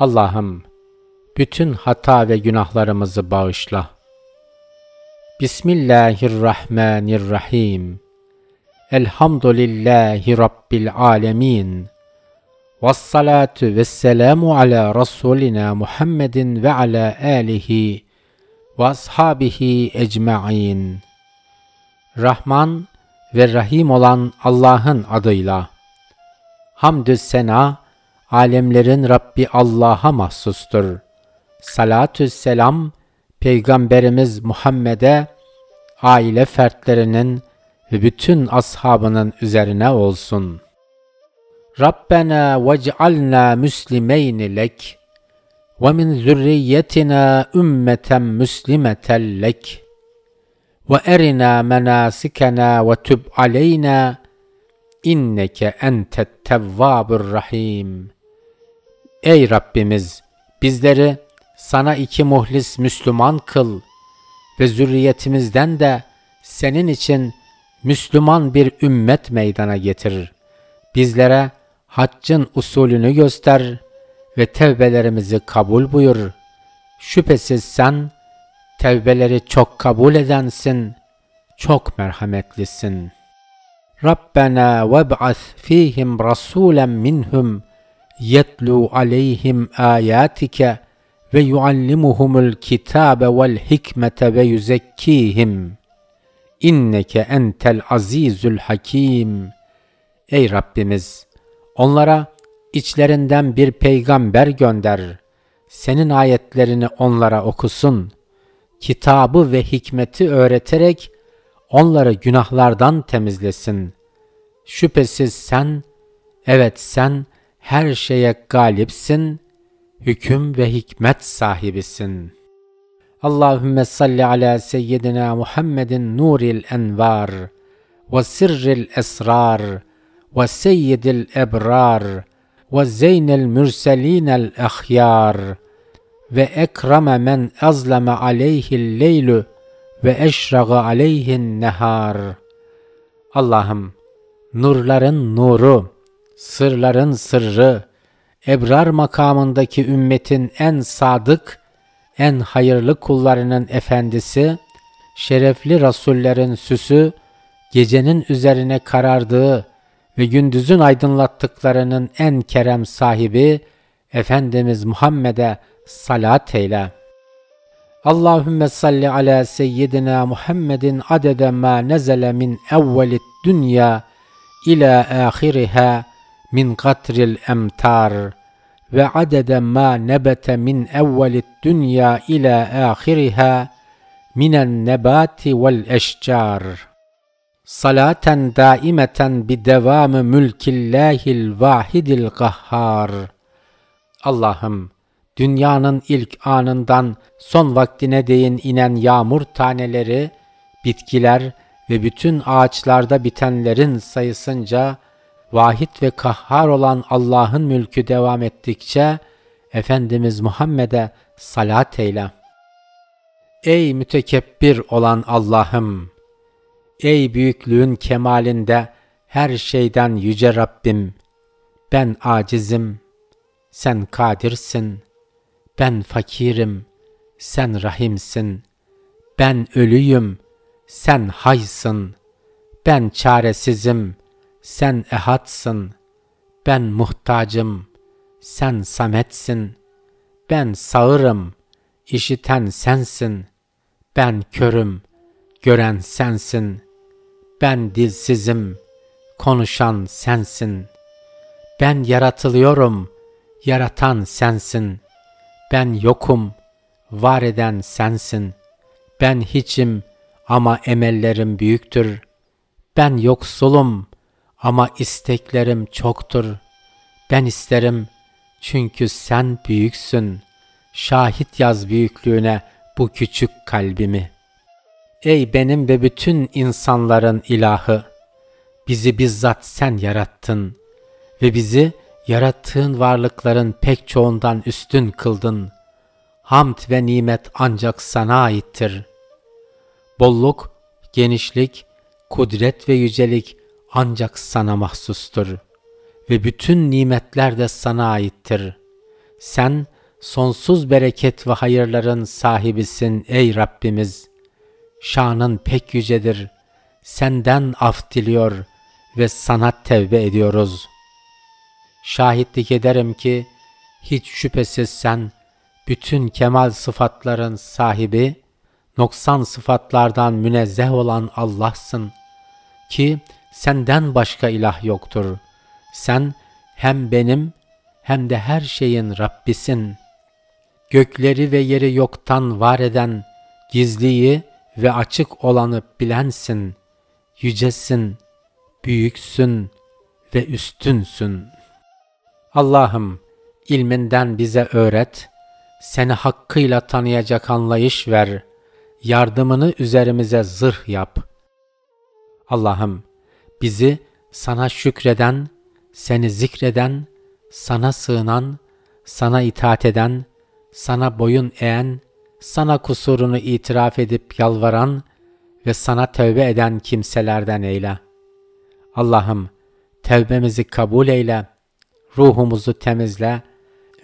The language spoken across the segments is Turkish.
Allah'ım bütün hata ve günahlarımızı bağışla. Bismillahirrahmanirrahim. Elhamdülillahi Rabbil alemin. Vessalatu vesselamu ala Rasulina Muhammedin ve ala alihi ve ashabihi ecma'in. Rahman ve Rahim olan Allah'ın adıyla. Hamdü sena alemlerin Rabbi Allah'a mahsustur. Salatü selam Peygamberimiz Muhammed'e, aile fertlerinin ve bütün ashabının üzerine olsun. Rabbena vec'alna müslimeyni lek ve min zürriyetina ümmeten müslimeten lek ve erina menasikena ve tüb aleyna inneke entet tevvabur rahim.'' Ey Rabbimiz! Bizleri sana iki muhlis Müslüman kıl ve zürriyetimizden de senin için Müslüman bir ümmet meydana getirir. Bizlere haccın usulünü göster ve tevbelerimizi kabul buyur. Şüphesiz sen tevbeleri çok kabul edensin, çok merhametlisin. Rabbena veb'as fihim rasulen minhum yetlu aleyhim ayatike ve yuallimuhumul kitabe vel hikmete ve yüzekkihim. İnneke entel azizül hakim. Ey Rabbimiz! Onlara içlerinden bir peygamber gönder. Senin ayetlerini onlara okusun. Kitabı ve hikmeti öğreterek onları günahlardan temizlesin. Şüphesiz sen, evet sen, her şeye galipsin, hüküm ve hikmet sahibisin. Allahümme salli ala seyyidina Muhammedin nuril envar ve sirril esrar ve seyyidil ebrar ve zeynil mürselinel ahyar ve ekreme men azleme aleyhil leylü ve eşrağı aleyhin nehar. Allah'ım nurların nuru, sırların sırrı, ebrar makamındaki ümmetin en sadık, en hayırlı kullarının efendisi, şerefli rasullerin süsü, gecenin üzerine karardığı ve gündüzün aydınlattıklarının en kerem sahibi Efendimiz Muhammed'e salat eyle. Allahümme salli ala seyyidina Muhammedin adede ma nezele min evvelit dünya ila ahiriha min katril emtar ve adede ma nebete min evvelit dünya ila ahiriha minen nebati vel eşcar. Salaten daimeten bi devamı mülkillahil vahidil kahhar. Allah'ım dünyanın ilk anından son vaktine değin inen yağmur taneleri, bitkiler ve bütün ağaçlarda bitenlerin sayısınca vahid ve kahhar olan Allah'ın mülkü devam ettikçe Efendimiz Muhammed'e salat eyle. Ey mütekebbir olan Allah'ım! Ey büyüklüğün kemalinde her şeyden yüce Rabbim! Ben acizim, sen kadirsin. Ben fakirim, sen rahimsin. Ben ölüyüm, sen haysın. Ben çaresizim.'' Sen ehatsın, ben muhtacım, sen sametsin, ben sağırım, işiten sensin, ben körüm, gören sensin, ben dilsizim, konuşan sensin. Ben yaratılıyorum, yaratan sensin. Ben yokum, var eden sensin. Ben hiçim ama emellerim büyüktür. Ben yoksulum ama isteklerim çoktur. Ben isterim çünkü sen büyüksün. Şahit yaz büyüklüğüne bu küçük kalbimi. Ey benim ve bütün insanların ilahı! Bizi bizzat sen yarattın ve bizi yarattığın varlıkların pek çoğundan üstün kıldın. Hamd ve nimet ancak sana aittir. Bolluk, genişlik, kudret ve yücelik ancak sana mahsustur ve bütün nimetler de sana aittir. Sen sonsuz bereket ve hayırların sahibisin ey Rabbimiz. Şanın pek yücedir. Senden af diliyor ve sana tevbe ediyoruz. Şahitlik ederim ki hiç şüphesiz sen bütün kemal sıfatların sahibi, noksan sıfatlardan münezzeh olan Allah'sın ki senden başka ilah yoktur. Sen hem benim hem de her şeyin Rabbisin. Gökleri ve yeri yoktan var eden, gizliyi ve açık olanı bilensin. Yücesin, büyüksün ve üstünsün. Allah'ım ilminden bize öğret, seni hakkıyla tanıyacak anlayış ver, yardımını üzerimize zırh yap. Allah'ım bizi sana şükreden, seni zikreden, sana sığınan, sana itaat eden, sana boyun eğen, sana kusurunu itiraf edip yalvaran ve sana tövbe eden kimselerden eyle. Allah'ım tevbemizi kabul eyle, ruhumuzu temizle,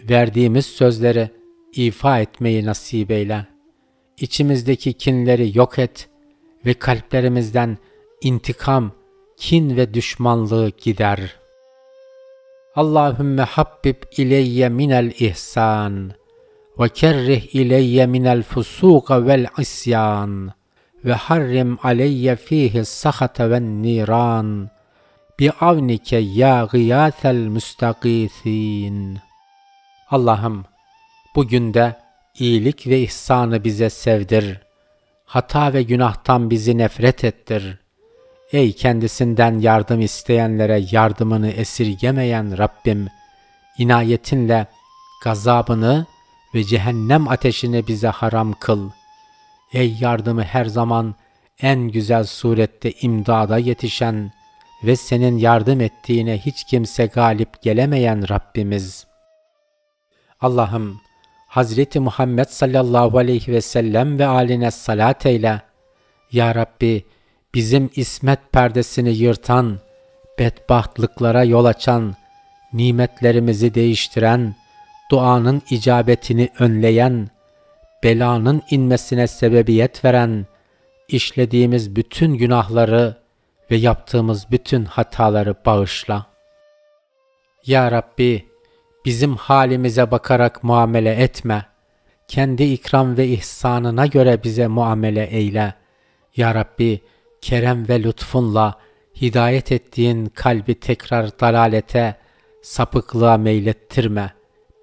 verdiğimiz sözleri ifa etmeyi nasip eyle. İçimizdeki kinleri yok et ve kalplerimizden intikam, kin ve düşmanlığı gider. Allahümme habbib ileyye minel ihsan ve kerrih ileyye minel fusuka vel isyan ve harrim aleyye fihi sahata ve niran bi avnike ya gıyâsel müstakîsîn. Allah'ım bugün de iyilik ve ihsanı bize sevdir. Hata ve günahtan bizi nefret ettir.'' Ey kendisinden yardım isteyenlere yardımını esirgemeyen Rabbim, inayetinle gazabını ve cehennem ateşini bize haram kıl. Ey yardımı her zaman en güzel surette imdada yetişen ve senin yardım ettiğine hiç kimse galip gelemeyen Rabbimiz. Allah'ım, Hazreti Muhammed sallallahu aleyhi ve sellem ve aline salat eyle. Ya Rabbi, bizim ismet perdesini yırtan, bedbahtlıklara yol açan, nimetlerimizi değiştiren, duanın icabetini önleyen, belanın inmesine sebebiyet veren, işlediğimiz bütün günahları ve yaptığımız bütün hataları bağışla. Ya Rabbi, bizim halimize bakarak muamele etme. Kendi ikram ve ihsanına göre bize muamele eyle. Ya Rabbi, kerem ve lütfunla hidayet ettiğin kalbi tekrar dalalete, sapıklığa meylettirme.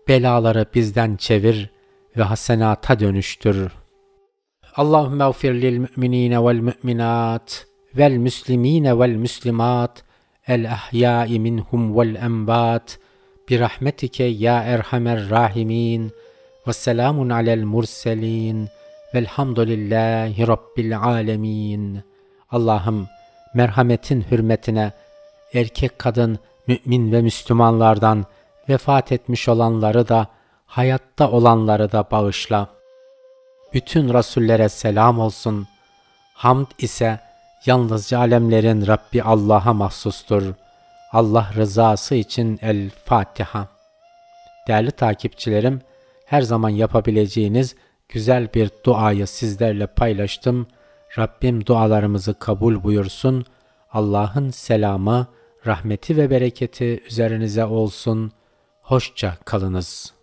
Belaları bizden çevir ve hasenata dönüştür. Allahümme ufir lil müminine vel müminat vel müslimine vel müslimat el ahyai minhum vel enbat bi rahmetike ya erhamer rahimin ve selamun alel murselin velhamdülillahi rabbil alemin.'' Allah'ım merhametin hürmetine erkek kadın mümin ve Müslümanlardan vefat etmiş olanları da hayatta olanları da bağışla. Bütün rasullere selam olsun. Hamd ise yalnızca alemlerin Rabbi Allah'a mahsustur. Allah rızası için El Fatiha. Değerli takipçilerim, her zaman yapabileceğiniz güzel bir duayı sizlerle paylaştım. Rabbim dualarımızı kabul buyursun. Allah'ın selamı, rahmeti ve bereketi üzerinize olsun. Hoşça kalınız.''